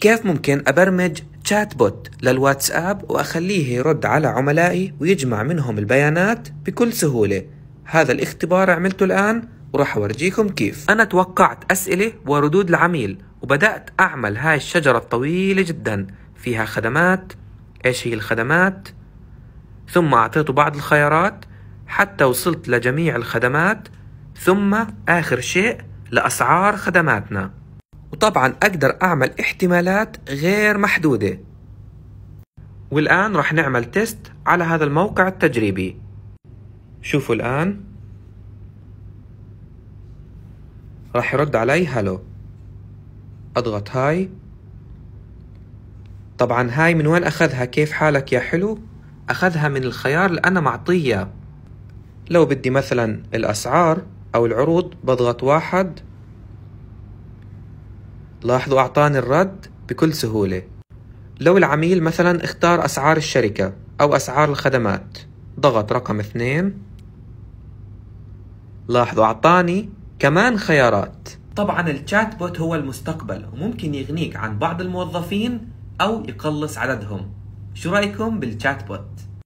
كيف ممكن أبرمج تشات بوت للواتساب وأخليه يرد على عملائي ويجمع منهم البيانات بكل سهولة هذا الاختبار عملته الآن وراح أورجيكم كيف أنا توقعت أسئلة وردود العميل وبدأت أعمل هاي الشجرة الطويلة جدا فيها خدمات إيش هي الخدمات ثم أعطيته بعض الخيارات حتى وصلت لجميع الخدمات ثم آخر شيء لأسعار خدماتنا وطبعا أقدر أعمل احتمالات غير محدودة والآن رح نعمل تيست على هذا الموقع التجريبي شوفوا الآن رح يرد علي هلو أضغط هاي طبعا هاي من وين أخذها كيف حالك يا حلو أخذها من الخيار اللي أنا معطيه لو بدي مثلا الأسعار أو العروض بضغط واحد لاحظوا أعطاني الرد بكل سهولة لو العميل مثلا اختار أسعار الشركة أو أسعار الخدمات ضغط رقم اثنين لاحظوا أعطاني كمان خيارات طبعا الشات بوت هو المستقبل وممكن يغنيك عن بعض الموظفين أو يقلص عددهم شو رأيكم بالشات بوت؟